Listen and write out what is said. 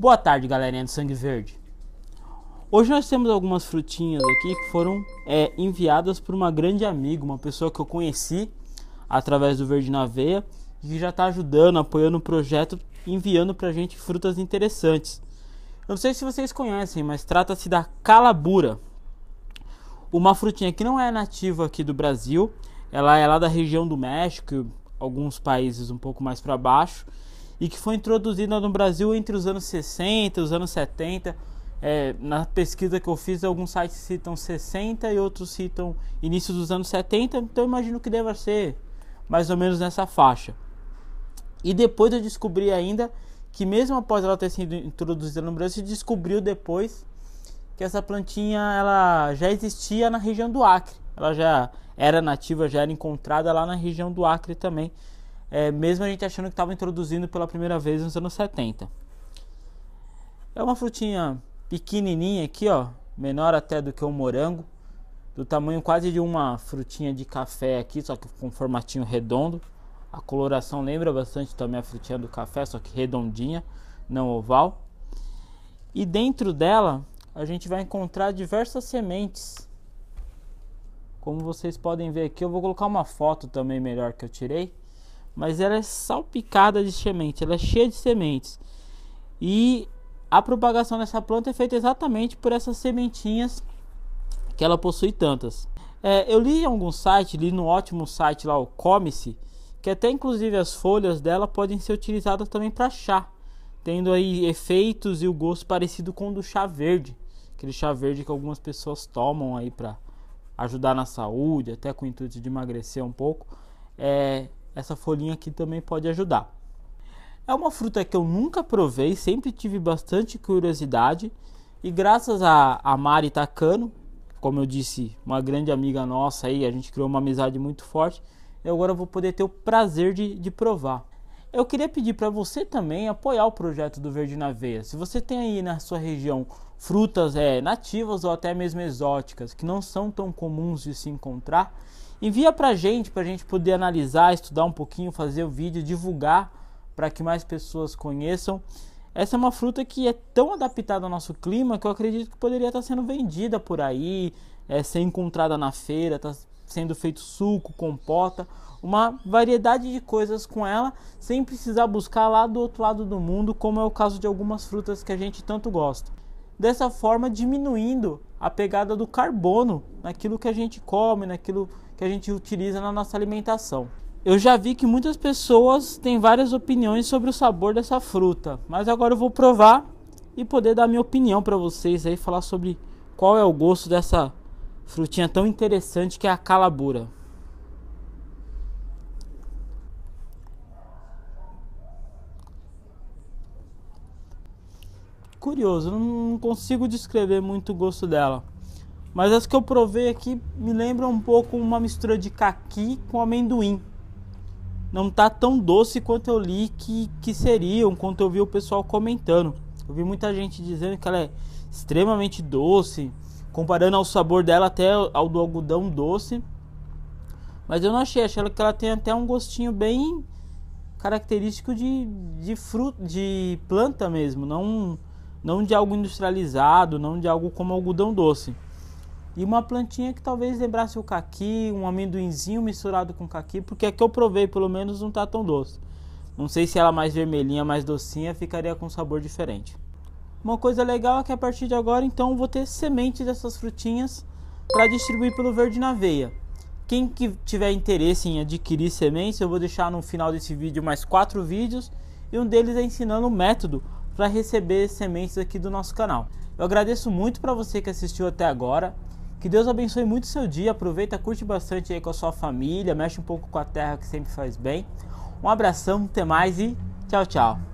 Boa tarde, galerinha do Sangue Verde. Hoje nós temos algumas frutinhas aqui que foram é, enviadas por uma grande amiga, uma pessoa que eu conheci através do Verde na Veia e que já está ajudando, apoiando o projeto, enviando para a gente frutas interessantes. Eu não sei se vocês conhecem, mas trata-se da calabura, uma frutinha que não é nativa aqui do Brasil, ela é lá da região do México, alguns países um pouco mais para baixo e que foi introduzida no Brasil entre os anos 60 e os anos 70. É, na pesquisa que eu fiz, alguns sites citam 60 e outros citam início dos anos 70, então imagino que deva ser mais ou menos nessa faixa. E depois eu descobri ainda que mesmo após ela ter sido introduzida no Brasil, se descobriu depois que essa plantinha ela já existia na região do Acre. Ela já era nativa, já era encontrada lá na região do Acre também é, mesmo a gente achando que estava introduzindo pela primeira vez nos anos 70. É uma frutinha pequenininha aqui, ó, menor até do que um morango, do tamanho quase de uma frutinha de café aqui, só que com formatinho redondo. A coloração lembra bastante também a frutinha do café, só que redondinha, não oval. E dentro dela a gente vai encontrar diversas sementes. Como vocês podem ver aqui, eu vou colocar uma foto também melhor que eu tirei mas ela é salpicada de sementes, ela é cheia de sementes. E a propagação dessa planta é feita exatamente por essas sementinhas que ela possui tantas. É, eu li em algum site, li no ótimo site lá, o Comice, que até inclusive as folhas dela podem ser utilizadas também para chá, tendo aí efeitos e o gosto parecido com o do chá verde, aquele chá verde que algumas pessoas tomam aí para ajudar na saúde, até com o intuito de emagrecer um pouco. É, essa folhinha aqui também pode ajudar. É uma fruta que eu nunca provei, sempre tive bastante curiosidade e graças a, a Mari Takano, como eu disse, uma grande amiga nossa aí, a gente criou uma amizade muito forte, eu agora vou poder ter o prazer de, de provar. Eu queria pedir para você também apoiar o projeto do Verde na Veia. Se você tem aí na sua região frutas é, nativas ou até mesmo exóticas que não são tão comuns de se encontrar Envia pra gente, pra gente poder analisar, estudar um pouquinho, fazer o vídeo, divulgar para que mais pessoas conheçam. Essa é uma fruta que é tão adaptada ao nosso clima que eu acredito que poderia estar sendo vendida por aí, é, ser encontrada na feira, está sendo feito suco, compota, uma variedade de coisas com ela, sem precisar buscar lá do outro lado do mundo, como é o caso de algumas frutas que a gente tanto gosta. Dessa forma, diminuindo a pegada do carbono naquilo que a gente come, naquilo que a gente utiliza na nossa alimentação. Eu já vi que muitas pessoas têm várias opiniões sobre o sabor dessa fruta, mas agora eu vou provar e poder dar minha opinião para vocês aí falar sobre qual é o gosto dessa frutinha tão interessante que é a calabura. Curioso, não consigo descrever muito o gosto dela. Mas as que eu provei aqui me lembram um pouco uma mistura de caqui com amendoim. Não tá tão doce quanto eu li que, que seriam, quanto eu vi o pessoal comentando. Eu vi muita gente dizendo que ela é extremamente doce, comparando ao sabor dela até ao do algodão doce. Mas eu não achei, achei que ela tem até um gostinho bem característico de, de fruto, de planta mesmo, não, não de algo industrializado, não de algo como algodão doce. E uma plantinha que talvez lembrasse o caqui, um amendoinzinho misturado com caqui, porque é que eu provei, pelo menos, não está tão doce. Não sei se ela mais vermelhinha, mais docinha, ficaria com um sabor diferente. Uma coisa legal é que a partir de agora, então, vou ter semente dessas frutinhas para distribuir pelo Verde na Veia. Quem que tiver interesse em adquirir sementes, eu vou deixar no final desse vídeo mais quatro vídeos e um deles é ensinando o método para receber sementes aqui do nosso canal. Eu agradeço muito para você que assistiu até agora. Que Deus abençoe muito o seu dia. Aproveita, curte bastante aí com a sua família, mexe um pouco com a terra que sempre faz bem. Um abração, até mais e tchau, tchau.